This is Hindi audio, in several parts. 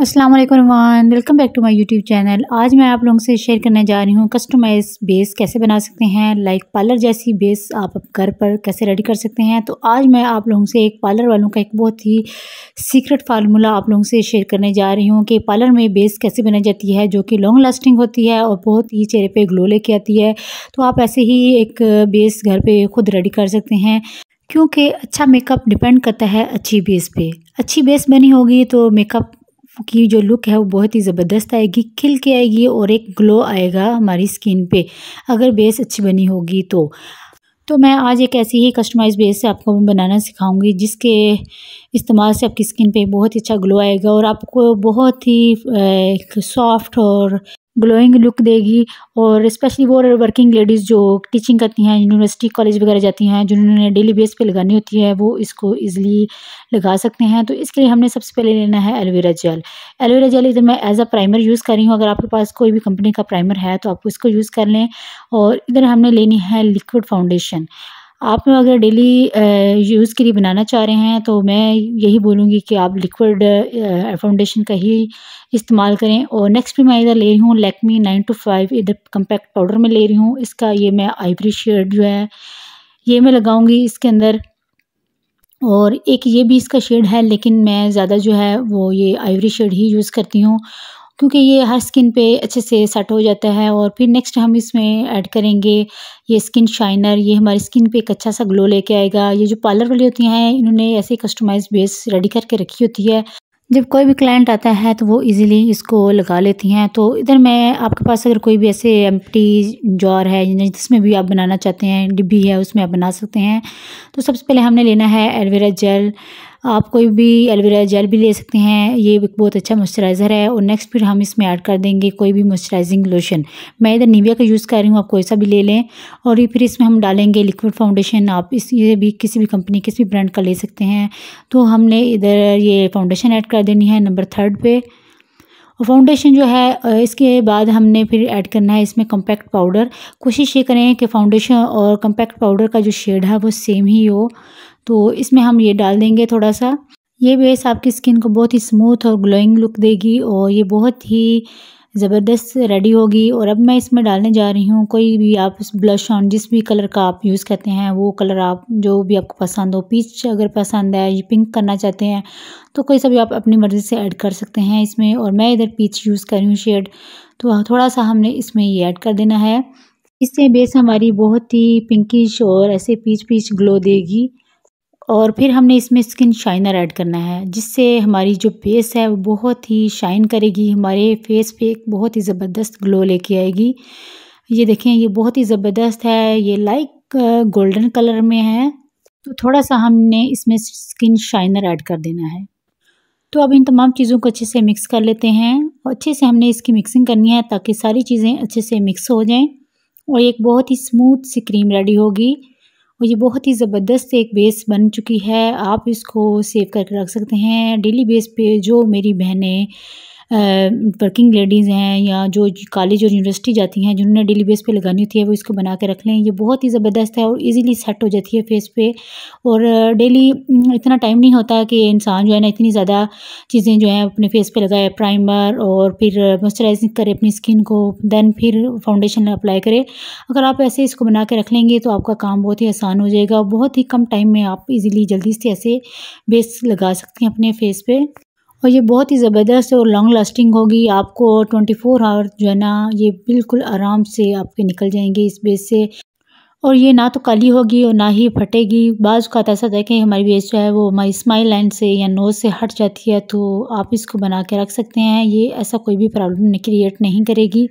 अस्सलाम वालेकुम welcome back to my YouTube channel आज मैं आप लोगों से शेयर करने जा रही हूँ कस्टमाइज बेस कैसे बना सकते हैं लाइक पार्लर जैसी बेस आप घर पर कैसे रेडी कर सकते हैं तो आज मैं आप लोगों से एक पार्लर वालों का एक बहुत ही सीक्रेट फार्मूला आप लोगों से शेयर करने जा रही हूँ कि पार्लर में बेस कैसे बनाई जाती है जो कि लॉन्ग लास्टिंग होती है और बहुत ही चेहरे पर ग्लो लेके आती है तो आप ऐसे ही एक बेस घर पर खुद रेडी कर सकते हैं क्योंकि अच्छा मेकअप डिपेंड करता है अच्छी बेस पे अच्छी बेस बनी होगी तो मेकअप की जो लुक है वो बहुत ही ज़बरदस्त आएगी खिल के आएगी और एक ग्लो आएगा हमारी स्किन पे अगर बेस अच्छी बनी होगी तो तो मैं आज एक ऐसी ही कस्टमाइज बेस से आपको बनाना सिखाऊंगी जिसके इस्तेमाल से आपकी स्किन पे बहुत ही अच्छा ग्लो आएगा और आपको बहुत ही सॉफ्ट और ग्लोइंग लुक देगी और स्पेशली वो वर्किंग लेडीज़ जो टीचिंग करती हैं यूनिवर्सिटी कॉलेज वगैरह जाती हैं जिन्होंने डेली बेस पे लगानी होती है वो इसको ईजिली लगा सकते हैं तो इसके लिए हमने सबसे पहले लेना है एलोवेरा जेल एलोवेरा जेल इधर मैं एज अ प्राइमर यूज़ कर रही हूँ अगर आपके पास कोई भी कंपनी का प्राइमर है तो आप उसको यूज़ कर लें और इधर हमने लेनी है लिक्विड फाउंडेशन आप अगर डेली यूज़ के लिए बनाना चाह रहे हैं तो मैं यही बोलूँगी कि आप लिक्विड फाउंडेशन का ही इस्तेमाल करें और नेक्स्ट भी मैं इधर ले रही हूँ लैक्मी नाइन टू फाइव इधर कम्पैक्ट पाउडर में ले रही हूँ इसका ये मैं आइब्री शेड जो है ये मैं लगाऊँगी इसके अंदर और एक ये भी इसका शेड है लेकिन मैं ज़्यादा जो है वो ये आइवरी शेड ही यूज़ करती हूँ क्योंकि ये हर स्किन पे अच्छे से सेट हो जाता है और फिर नेक्स्ट हम इसमें ऐड करेंगे ये स्किन शाइनर ये हमारी स्किन पे एक अच्छा सा ग्लो लेके आएगा ये जो पार्लर वाली होती हैं इन्होंने ऐसे कस्टमाइज बेस रेडी करके रखी होती है जब कोई भी क्लाइंट आता है तो वो इजीली इसको लगा लेती हैं तो इधर मैं आपके पास अगर कोई भी ऐसे एम्प्टी जार है जिसमें भी आप बनाना चाहते हैं डिब्बी है उसमें आप बना सकते हैं तो सबसे पहले हमने लेना है एलोवेरा जेल आप कोई भी एलोवेरा जेल भी ले सकते हैं ये एक बहुत अच्छा मॉइस्चराइज़र है और नेक्स्ट फिर हम इसमें ऐड कर देंगे कोई भी मॉइस्चराइजिंग लोशन मैं इधर निविया का यूज़ कर रही हूँ आप कोई सा भी ले लें और ये फिर इसमें हम डालेंगे लिक्विड फाउंडेशन आप इस ये भी किसी भी कंपनी किसी भी ब्रांड का ले सकते हैं तो हमने इधर ये फाउंडेशन ऐड कर देनी है नंबर थर्ड पर फाउंडेशन जो है इसके बाद हमने फिर ऐड करना है इसमें कम्पैक्ट पाउडर कोशिश ये करें कि फाउंडेशन और कम्पैक्ट पाउडर का जो शेड है वो सेम ही हो तो इसमें हम ये डाल देंगे थोड़ा सा ये बेस आपकी स्किन को बहुत ही स्मूथ और ग्लोइंग लुक देगी और ये बहुत ही ज़बरदस्त रेडी होगी और अब मैं इसमें डालने जा रही हूँ कोई भी आप ब्लश ऑन जिस भी कलर का आप यूज़ करते हैं वो कलर आप जो भी आपको पसंद हो पीच अगर पसंद है ये पिंक करना चाहते हैं तो कोई सा भी आप अपनी मर्ज़ी से ऐड कर सकते हैं इसमें और मैं इधर पीच यूज़ कर रही हूँ शेड तो थोड़ा सा हमने इसमें ये ऐड कर देना है इससे बेस हमारी बहुत ही पिंकिश और ऐसे पीच पीच ग्लो देगी और फिर हमने इसमें स्किन शाइनर ऐड करना है जिससे हमारी जो बेस है वो बहुत ही शाइन करेगी हमारे फेस पे एक बहुत ही ज़बरदस्त ग्लो लेके आएगी ये देखें ये बहुत ही ज़बरदस्त है ये लाइक गोल्डन कलर में है तो थोड़ा सा हमने इसमें स्किन शाइनर ऐड कर देना है तो अब इन तमाम चीज़ों को अच्छे से मिक्स कर लेते हैं और अच्छे से हमने इसकी मिक्सिंग करनी है ताकि सारी चीज़ें अच्छे से मिक्स हो जाएँ और एक बहुत ही स्मूथ सी क्रीम रेडी होगी और ये बहुत ही ज़बरदस्त एक बेस बन चुकी है आप इसको सेव करके रख सकते हैं डेली बेस पे जो मेरी बहनें वर्किंग लेडीज़ हैं या जो कॉलेज और यूनिवर्सिटी जाती हैं जिन्होंने डेली बेस पे लगानी होती है वो इसको बना के रख लें ये बहुत ही ज़बरदस्त है और इजीली सेट हो जाती है फेस पे और डेली इतना टाइम नहीं होता कि इंसान जो है ना इतनी ज़्यादा चीज़ें जो है अपने फेस पर लगाए प्राइमर और फिर मॉइस्चराइजिंग करे अपनी स्किन को दैन फिर फाउंडेशन अप्लाई करे अगर आप ऐसे इसको बना के रख लेंगे तो आपका काम बहुत ही आसान हो जाएगा बहुत ही कम टाइम में आप इजीली जल्दी से ऐसे बेस लगा सकते हैं अपने फेस पे और ये बहुत ही ज़बरदस्त और लॉन्ग लास्टिंग होगी आपको 24 फोर आवर जो है ना ये बिल्कुल आराम से आपके निकल जाएंगे इस बेस से और ये ना तो काली होगी और ना ही फटेगी बाज़ का ऐसा देखें हमारी बेस जो है वो हमारी स्माइल लाइन से या नोज से हट जाती है तो आप इसको बना के रख सकते हैं ये ऐसा कोई भी प्रॉब्लम क्रिएट नहीं करेगी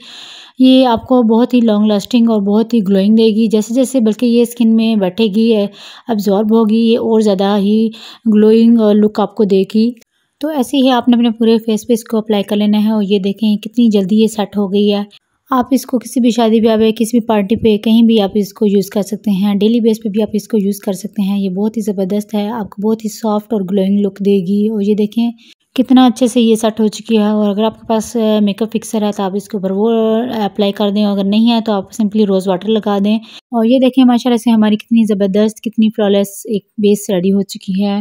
ये आपको बहुत ही लॉन्ग लास्टिंग और बहुत ही ग्लोइंग देगी जैसे जैसे बल्कि ये स्किन में बैठेगी एब्जॉर्ब होगी ये और ज़्यादा ही ग्लोइंग लुक आपको देगी तो ऐसे ही आपने अपने पूरे फेस पे इसको अप्लाई कर लेना है और ये देखें कितनी जल्दी ये सेट हो गई है आप इसको किसी भी शादी ब्याह पे किसी भी पार्टी पे कहीं भी आप इसको यूज़ कर सकते हैं डेली बेस पे भी आप इसको यूज़ कर सकते हैं ये बहुत ही ज़बरदस्त है आपको बहुत ही सॉफ्ट और ग्लोइंग लुक देगी और ये देखें कितना अच्छे से ये सेट हो चुकी है और अगर आपके पास मेकअप फिक्सर है तो आप इसके ऊपर वो अप्लाई कर दें अगर नहीं है तो आप सिंपली रोज़ वाटर लगा दें और ये देखें माशाल्लाह से हमारी कितनी ज़बरदस्त कितनी फ्लॉलेस एक बेस रेडी हो चुकी है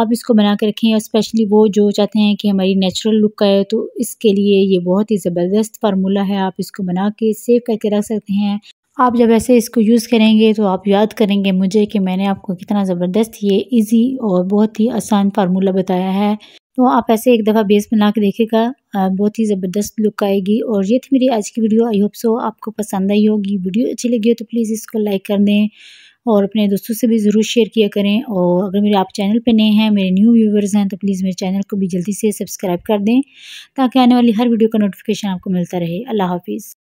आप इसको बना के रखें और स्पेशली वो जो चाहते हैं कि हमारी नेचुरल लुक का है तो इसके लिए ये बहुत ही ज़बरदस्त फार्मूला है आप इसको बना के सेव करके रख सकते हैं आप जब ऐसे इसको यूज़ करेंगे तो आप याद करेंगे मुझे कि मैंने आपको कितना ज़बरदस्त ये इजी और बहुत ही आसान फार्मूला बताया है तो आप ऐसे एक दफ़ा बेस बना के देखेगा बहुत ही ज़बरदस्त लुक आएगी और ये थी मेरी आज की वीडियो आई होप सो आपको पसंद आई होगी वीडियो अच्छी लगी हो तो प्लीज़ इसको लाइक कर दें और अपने दोस्तों से भी ज़रूर शेयर किया करें और अगर मेरे आप चैनल पे नए हैं मेरे न्यू व्यूवर्स हैं तो प्लीज़ मेरे चैनल को भी जल्दी से सब्सक्राइब कर दें ताकि आने वाली हर वीडियो का नोटिफिकेशन आपको मिलता रहे अल्लाह हाफिज़